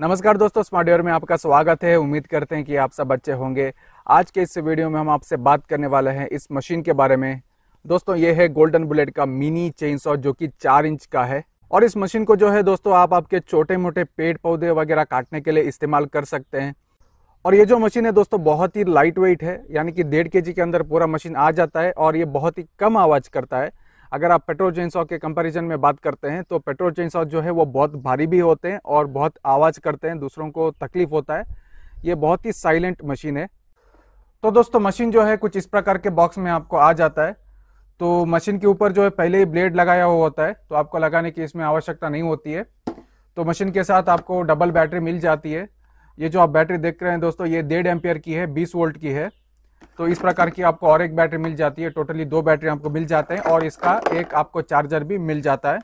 नमस्कार दोस्तों smart year में आपका स्वागत है उम्मीद करते हैं कि आप सब बच्चे होंगे आज के इस वीडियो में हम आपसे बात करने वाले हैं इस मशीन के बारे में दोस्तों ये है गोल्डन बुलेट का मिनी चेन सॉ जो कि चार इंच का है और इस मशीन को जो है दोस्तों आप आपके छोटे मोटे पेड़ पौधे वगैरह काटने के लिए इस्तेमाल कर सकते हैं और ये जो मशीन है दोस्तों बहुत ही लाइट वेट है यानी कि डेढ़ के के अंदर पूरा मशीन आ जाता है और ये बहुत ही कम आवाज़ करता है अगर आप पेट्रोल चेन के कंपैरिजन में बात करते हैं तो पेट्रोल चेन जो है वो बहुत भारी भी होते हैं और बहुत आवाज़ करते हैं दूसरों को तकलीफ होता है ये बहुत ही साइलेंट मशीन है तो दोस्तों मशीन जो है कुछ इस प्रकार के बॉक्स में आपको आ जाता है तो मशीन के ऊपर जो है पहले ही ब्लेड लगाया हुआ होता है तो आपको लगाने की इसमें आवश्यकता नहीं होती है तो मशीन के साथ आपको डबल बैटरी मिल जाती है ये जो आप बैटरी देख रहे हैं दोस्तों ये डेढ़ एम्पियर की है बीस वोल्ट की है तो इस प्रकार की आपको और एक बैटरी मिल जाती है टोटली दो बैटरी आपको मिल जाते हैं और इसका एक आपको चार्जर भी मिल जाता है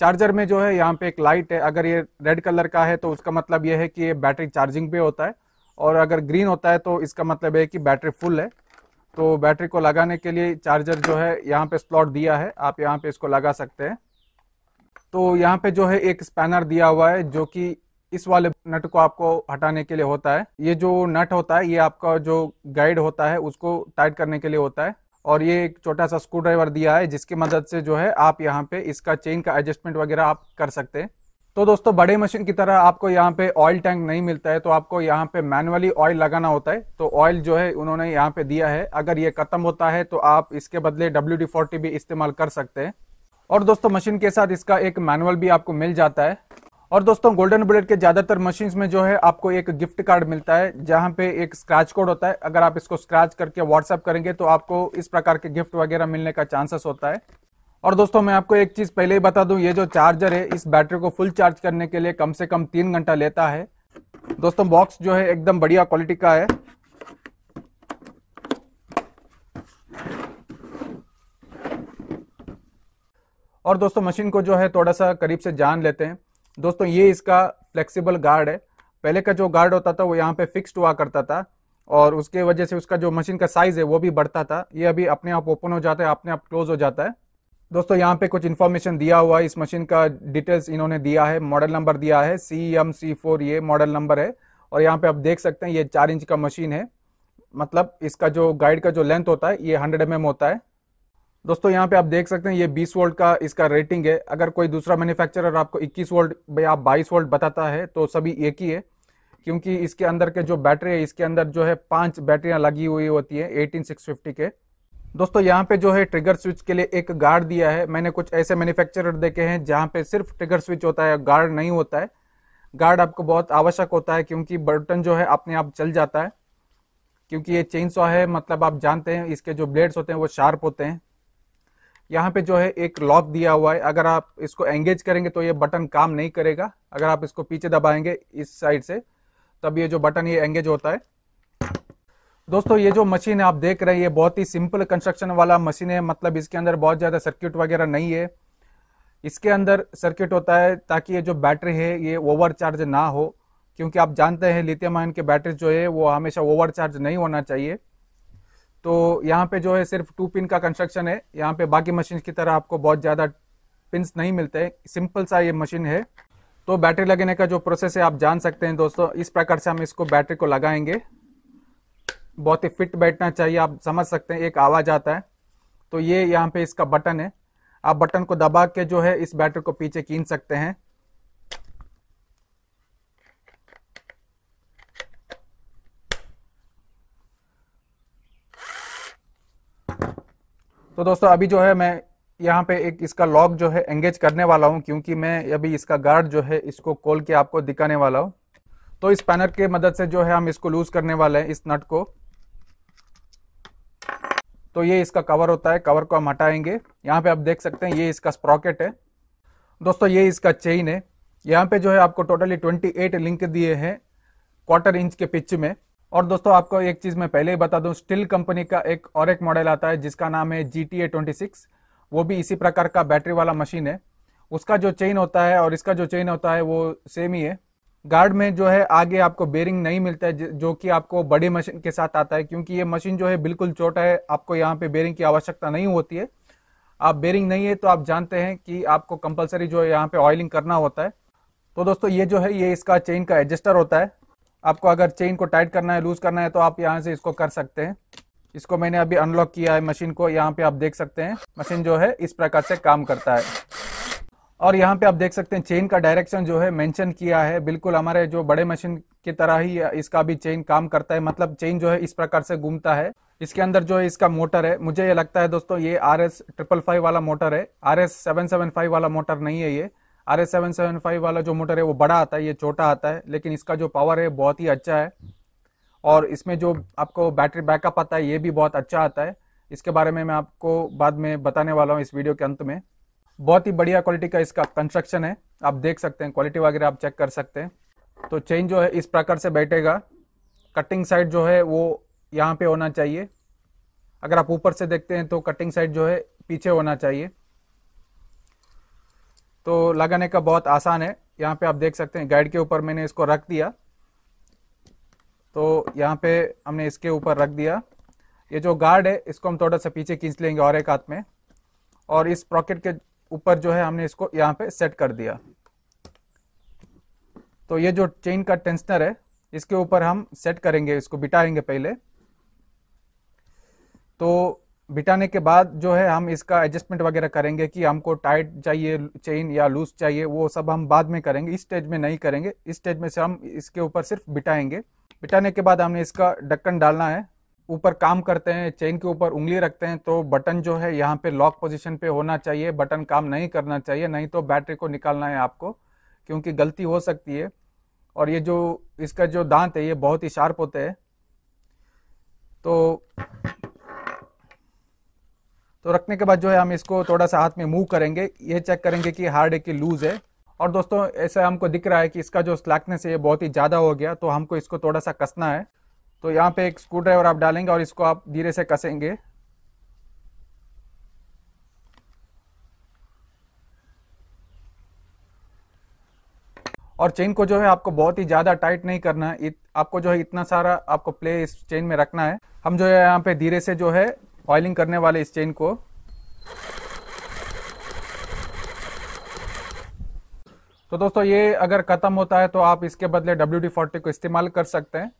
चार्जर में जो है यहाँ पे एक लाइट है अगर ये रेड कलर का है तो उसका मतलब ये है कि ये बैटरी चार्जिंग पे होता है और अगर ग्रीन होता है तो इसका मतलब है कि बैटरी फुल है तो बैटरी को लगाने के लिए चार्जर जो है यहाँ पे स्लॉट दिया है आप यहाँ पे इसको लगा सकते हैं तो यहाँ पे जो है एक स्पैनर दिया हुआ है जो कि इस वाले नट को आपको हटाने के लिए होता है ये जो नट होता है ये आपका जो गाइड होता है उसको टाइट करने के लिए होता है और ये एक छोटा सा स्क्रू ड्राइवर दिया है जिसकी मदद से जो है आप यहाँ पे इसका चेन का एडजस्टमेंट वगैरह आप कर सकते हैं तो दोस्तों बड़े मशीन की तरह आपको यहाँ पे ऑयल टैंक नहीं मिलता है तो आपको यहाँ पे मैनुअली ऑयल लगाना होता है तो ऑयल जो है उन्होंने यहाँ पे दिया है अगर ये खत्म होता है तो आप इसके बदले डब्ल्यू डी फोर्टी भी इस्तेमाल कर सकते हैं और दोस्तों मशीन के साथ इसका एक मैनुअल भी आपको मिल जाता है और दोस्तों गोल्डन बुलेट के ज्यादातर मशीन में जो है आपको एक गिफ्ट कार्ड मिलता है जहां पे एक स्क्रैच कोड होता है अगर आप इसको स्क्रैच करके व्हाट्सएप करेंगे तो आपको इस प्रकार के गिफ्ट वगैरह मिलने का चांसेस होता है और दोस्तों मैं आपको एक चीज पहले ही बता दूं ये जो चार्जर है इस बैटरी को फुल चार्ज करने के लिए कम से कम तीन घंटा लेता है दोस्तों बॉक्स जो है एकदम बढ़िया क्वालिटी का है और दोस्तों मशीन को जो है थोड़ा सा करीब से जान लेते हैं दोस्तों ये इसका फ्लेक्सिबल गार्ड है पहले का जो गार्ड होता था वो यहाँ पे फिक्स्ड हुआ करता था और उसके वजह से उसका जो मशीन का साइज़ है वो भी बढ़ता था ये अभी अपने आप ओपन हो जाता है अपने आप क्लोज हो जाता है दोस्तों यहाँ पे कुछ इन्फॉर्मेशन दिया हुआ है इस मशीन का डिटेल्स इन्होंने दिया है मॉडल नंबर दिया है सी एम सी फोर ये मॉडल नंबर है और यहाँ पे आप देख सकते हैं ये चार इंच का मशीन है मतलब इसका जो गाइड का जो लेंथ होता है ये हंड्रेड एम एम होता है दोस्तों यहाँ पे आप देख सकते हैं ये 20 वोल्ट का इसका रेटिंग है अगर कोई दूसरा मैन्युफैक्चरर आपको 21 वोल्ट या 22 वोल्ट बताता है तो सभी एक ही है क्योंकि इसके अंदर के जो बैटरी है इसके अंदर जो है पांच बैटरियां लगी हुई होती है 18650 के दोस्तों यहाँ पे जो है ट्रिगर स्विच के लिए एक गार्ड दिया है मैंने कुछ ऐसे मैन्युफैक्चरर देखे हैं जहाँ पे सिर्फ ट्रिगर स्विच होता है गार्ड नहीं होता है गार्ड आपको बहुत आवश्यक होता है क्योंकि बटन जो है अपने आप चल जाता है क्योंकि ये चेन सॉ है मतलब आप जानते हैं इसके जो ब्लेड्स होते हैं वो शार्प होते हैं यहाँ पे जो है एक लॉक दिया हुआ है अगर आप इसको एंगेज करेंगे तो ये बटन काम नहीं करेगा अगर आप इसको पीछे दबाएंगे इस साइड से तब ये जो बटन ये एंगेज होता है दोस्तों ये जो मशीन आप देख रहे हैं ये बहुत ही सिंपल कंस्ट्रक्शन वाला मशीन है मतलब इसके अंदर बहुत ज़्यादा सर्किट वगैरह नहीं है इसके अंदर सर्किट होता है ताकि ये जो बैटरी है ये ओवर चार्ज ना हो क्योंकि आप जानते हैं लिथियम आयन के बैटरी जो है वो हमेशा ओवर चार्ज नहीं होना चाहिए तो यहाँ पे जो है सिर्फ टू पिन का कंस्ट्रक्शन है यहाँ पे बाकी मशीन की तरह आपको बहुत ज़्यादा पिन नहीं मिलते सिंपल सा ये मशीन है तो बैटरी लगाने का जो प्रोसेस है आप जान सकते हैं दोस्तों इस प्रकार से हम इसको बैटरी को लगाएंगे बहुत ही फिट बैठना चाहिए आप समझ सकते हैं एक आवाज़ आता है तो ये यहाँ पे इसका बटन है आप बटन को दबा के जो है इस बैटरी को पीछे खींच सकते हैं तो दोस्तों अभी जो है मैं यहाँ पे एक इसका लॉक जो है एंगेज करने वाला हूँ क्योंकि मैं अभी इसका गार्ड जो है इसको खोल के आपको दिखाने वाला हूँ तो इस पैनर के मदद से जो है हम इसको लूज करने वाले हैं इस नट को तो ये इसका कवर होता है कवर को हम हटाएंगे यहाँ पे आप देख सकते हैं ये इसका स्प्रॉकेट है दोस्तों ये इसका चेन है यहाँ पे जो है आपको टोटली 28 लिंक दिए हैं क्वार्टर इंच के पिच में और दोस्तों आपको एक चीज मैं पहले ही बता दूं स्टील कंपनी का एक और एक मॉडल आता है जिसका नाम है G T A twenty six वो भी इसी प्रकार का बैटरी वाला मशीन है उसका जो चेन होता है और इसका जो चेन होता है वो सेम ही है गार्ड में जो है आगे आपको बेरिंग नहीं मिलता है जो कि आपको बड़ी मशीन के साथ आता है क्योंकि ये मशीन जो है बिल्कुल छोटा है आपको यहाँ पे बेरिंग की आवश्यकता नहीं होती है आप बेरिंग नहीं है तो आप जानते हैं कि आपको कंपलसरी जो है यहाँ पे ऑयलिंग करना होता है तो दोस्तों ये जो है ये इसका चेन का एडजस्टर होता है आपको अगर चेन को टाइट करना है लूज़ करना है तो आप यहाँ से इसको कर सकते हैं इसको मैंने अभी अनलॉक किया है मशीन को यहाँ पे आप देख सकते हैं मशीन जो है इस प्रकार से काम करता है और यहाँ पे आप देख सकते हैं चेन का डायरेक्शन जो है मेंशन किया है बिल्कुल हमारे जो बड़े मशीन की तरह ही इसका भी चेन काम करता है मतलब चेन जो है इस प्रकार से घूमता है इसके अंदर जो है इसका मोटर है मुझे ये लगता है दोस्तों ये आर एस ट्रिपल फाइव वाला मोटर है R S seven seven five वाला मोटर नहीं है ये R S seven seven five वाला जो मोटर है वो बड़ा आता है ये छोटा आता है लेकिन इसका जो पावर है बहुत ही अच्छा है और इसमें जो आपको बैटरी बैकअप आता है ये भी बहुत अच्छा आता है इसके बारे में मैं आपको बाद में बताने वाला हूँ इस वीडियो के अंत में बहुत ही बढ़िया क्वालिटी का इसका कंस्ट्रक्शन है आप देख सकते हैं क्वालिटी वगैरह आप चेक कर सकते हैं तो चेन जो है इस प्रकार से बैठेगा कटिंग साइड जो है वो यहाँ पे होना चाहिए अगर आप ऊपर से देखते हैं तो कटिंग साइड जो है पीछे होना चाहिए तो लगाने का बहुत आसान है यहाँ पे आप देख सकते हैं गाइड के ऊपर मैंने इसको रख दिया तो यहाँ पे हमने इसके ऊपर रख दिया ये जो गार्ड है इसको हम थोड़ा सा पीछे खींच लेंगे और एक हाथ में और इस प्रॉकेट के ऊपर जो है हमने इसको यहाँ पे सेट कर दिया तो ये जो चेन का टेंशनर है इसके ऊपर हम सेट करेंगे इसको बिटाएंगे पहले तो बिटाने के बाद जो है हम इसका एडजस्टमेंट वगैरह करेंगे कि हमको टाइट चाहिए चेन या लूज चाहिए वो सब हम बाद में करेंगे इस स्टेज में नहीं करेंगे इस स्टेज में से हम इसके ऊपर सिर्फ बिटाएंगे बिटाने के बाद हमने इसका ढक्कन डालना है ऊपर काम करते हैं चेन के ऊपर उंगली रखते हैं तो बटन जो है यहाँ पे लॉक पोजिशन पे होना चाहिए बटन काम नहीं करना चाहिए नहीं तो बैटरी को निकालना है आपको क्योंकि गलती हो सकती है और ये जो इसका जो दांत है ये बहुत ही शार्प होते हैं तो तो रखने के बाद जो है हम इसको थोड़ा सा हाथ में मूव करेंगे ये चेक करेंगे कि हार्ड है कि लूज़ है और दोस्तों ऐसा हमको दिख रहा है कि इसका जो स्लैकनेस है ये बहुत ही ज़्यादा हो गया तो हमको इसको थोड़ा सा कसना है तो यहाँ पे एक स्क्रू ड्राइवर आप डालेंगे और इसको आप धीरे से कसेंगे और चेन को जो है आपको बहुत ही ज़्यादा टाइट नहीं करना है आपको जो है इतना सारा आपको प्ले इस चेन में रखना है हम जो है यहाँ पे धीरे से जो है ऑयलिंग करने वाले इस चेन को तो दोस्तों ये अगर ख़त्म होता है तो आप इसके बदले डब्ल्यू डी फोर्टी को इस्तेमाल कर सकते हैं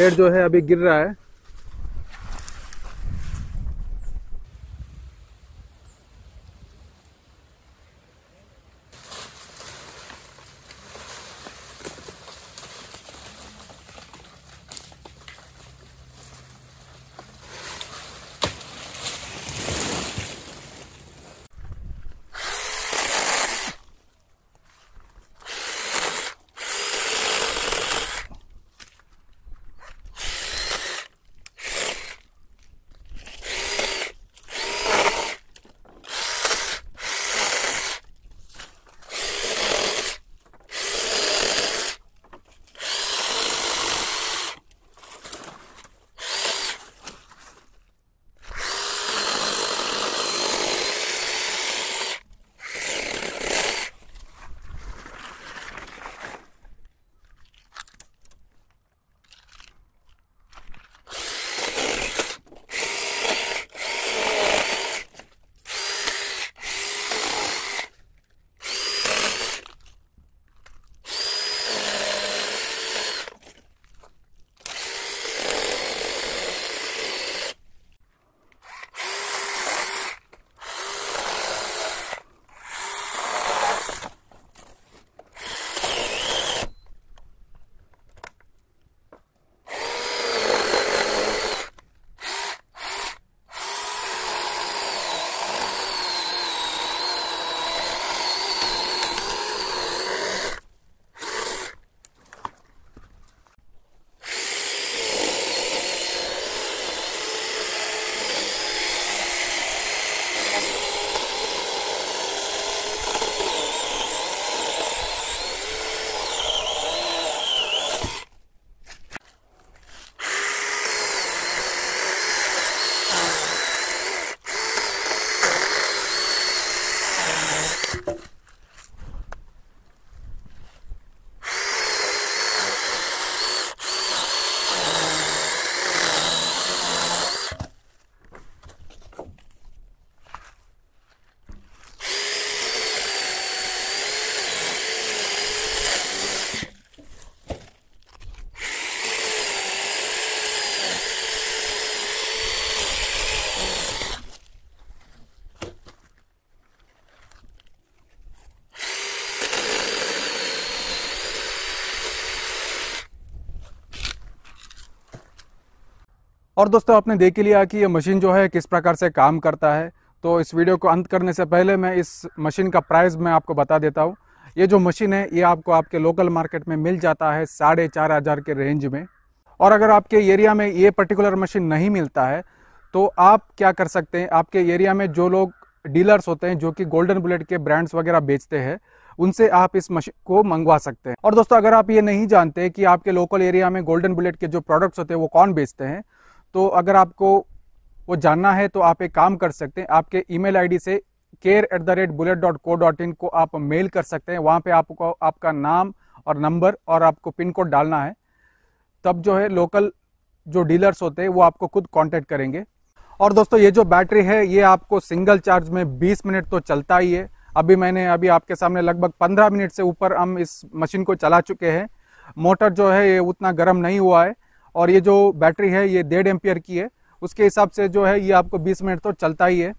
पेड़ जो है अभी गिर रहा है और दोस्तों आपने देख ही लिया कि ये मशीन जो है किस प्रकार से काम करता है तो इस वीडियो को अंत करने से पहले मैं इस मशीन का प्राइस मैं आपको बता देता हूँ ये जो मशीन है ये आपको आपके लोकल मार्केट में मिल जाता है साढ़े चार हज़ार के रेंज में और अगर आपके एरिया में ये पर्टिकुलर मशीन नहीं मिलता है तो आप क्या कर सकते हैं आपके एरिया में जो लोग डीलर्स होते हैं जो कि गोल्डन बुलेट के ब्रांड्स वगैरह बेचते हैं उनसे आप इस मशीन को मंगवा सकते हैं और दोस्तों अगर आप ये नहीं जानते कि आपके लोकल एरिया में गोल्डन बुलेट के जो प्रोडक्ट्स होते हैं वो कौन बेचते हैं तो अगर आपको वो जानना है तो आप एक काम कर सकते हैं आपके ईमेल आईडी से care at the rate bullet dot co dot in को आप मेल कर सकते हैं वहाँ पे आपको आपका नाम और नंबर और आपको पिन कोड डालना है तब जो है लोकल जो डीलर्स होते हैं वो आपको खुद कांटेक्ट करेंगे और दोस्तों ये जो बैटरी है ये आपको सिंगल चार्ज में 20 मिनट तो चलता ही है अभी मैंने अभी आपके सामने लगभग 15 मिनट से ऊपर हम इस मशीन को चला चुके हैं मोटर जो है ये उतना गर्म नहीं हुआ है और ये जो बैटरी है ये डेढ़ एम्पियर की है उसके हिसाब से जो है ये आपको 20 मिनट तो चलता ही है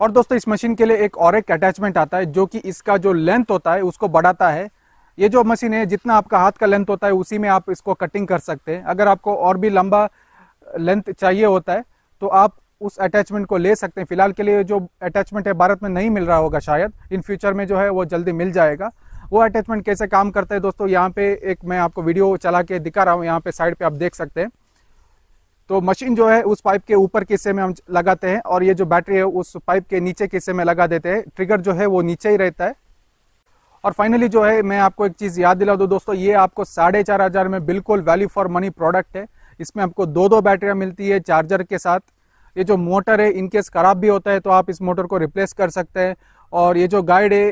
और दोस्तों इस मशीन के लिए एक और एक अटैचमेंट आता है जो कि इसका जो लेंथ होता है उसको बढ़ाता है ये जो मशीन है जितना आपका हाथ का लेंथ होता है उसी में आप इसको कटिंग कर सकते हैं अगर आपको और भी लंबा लेंथ चाहिए होता है तो आप उस अटैचमेंट को ले सकते हैं फिलहाल के लिए जो अटैचमेंट है भारत में नहीं मिल रहा होगा शायद इन फ्यूचर में जो है वो जल्दी मिल जाएगा वो अटैचमेंट कैसे काम करता है दोस्तों यहाँ पे एक मैं आपको वीडियो चला के दिखा रहा हूँ यहाँ पे साइड पे आप देख सकते हैं तो मशीन जो है उस पाइप के ऊपर के हिस्से में हम लगाते हैं और ये जो बैटरी है उस पाइप के नीचे के हिस्से में लगा देते हैं ट्रिगर जो है वो नीचे ही रहता है और फाइनली जो है मैं आपको एक चीज़ याद दिला दो दोस्तों ये आपको साढ़े चार हज़ार में बिल्कुल वैल्यू फॉर मनी प्रोडक्ट है इसमें आपको दो दो बैटरियां मिलती है चार्जर के साथ ये जो मोटर है इनकेस खराब भी होता है तो आप इस मोटर को रिप्लेस कर सकते हैं और ये जो गाइड है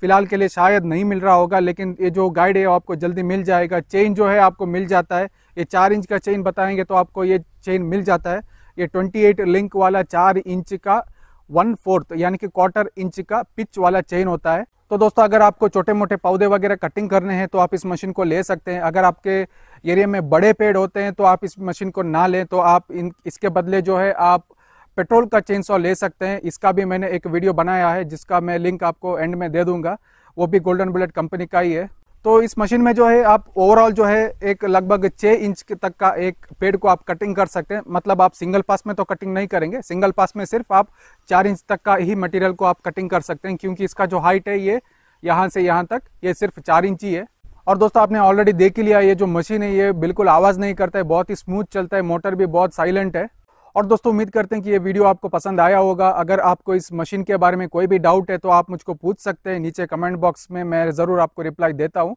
फ़िलहाल के लिए शायद नहीं मिल रहा होगा लेकिन ये जो गाइड है आपको जल्दी मिल जाएगा चेन जो है आपको मिल जाता है ये चार इंच का चेन बताएंगे तो आपको ये चेन मिल जाता है ये 28 लिंक वाला चार इंच का वन फोर्थ यानी कि क्वार्टर इंच का पिच वाला चेन होता है तो दोस्तों अगर आपको छोटे मोटे पौधे वगैरह कटिंग करने हैं तो आप इस मशीन को ले सकते हैं अगर आपके एरिया में बड़े पेड़ होते हैं तो आप इस मशीन को ना लें तो आप इन इसके बदले जो है आप पेट्रोल का चेन सॉ ले सकते हैं इसका भी मैंने एक वीडियो बनाया है जिसका मैं लिंक आपको एंड में दे दूंगा वो भी गोल्डन बुलेट कंपनी का ही है तो इस मशीन में जो है आप ओवरऑल जो है एक लगभग छः इंच तक का एक पेड़ को आप कटिंग कर सकते हैं मतलब आप सिंगल पास में तो कटिंग नहीं करेंगे सिंगल पास में सिर्फ आप चार इंच तक का ही मटेरियल को आप कटिंग कर सकते हैं क्योंकि इसका जो हाइट है ये यहाँ से यहाँ तक ये सिर्फ चार इंच ही है और दोस्तों आपने ऑलरेडी देख ही लिया ये जो मशीन है ये बिल्कुल आवाज़ नहीं करता है बहुत ही स्मूथ चलता है मोटर भी बहुत साइलेंट है और दोस्तों उम्मीद करते हैं कि ये वीडियो आपको पसंद आया होगा अगर आपको इस मशीन के बारे में कोई भी डाउट है तो आप मुझको पूछ सकते हैं नीचे कमेंट बॉक्स में मैं ज़रूर आपको रिप्लाई देता हूँ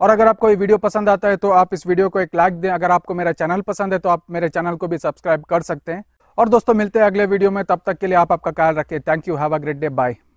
और अगर आपको ये वीडियो पसंद आता है तो आप इस वीडियो को एक लाइक दें अगर आपको मेरा चैनल पसंद है तो आप मेरे चैनल को भी सब्सक्राइब कर सकते हैं और दोस्तों मिलते हैं अगले वीडियो में तब तक के लिए आप आपका ख्याल रखें thank you have a great day bye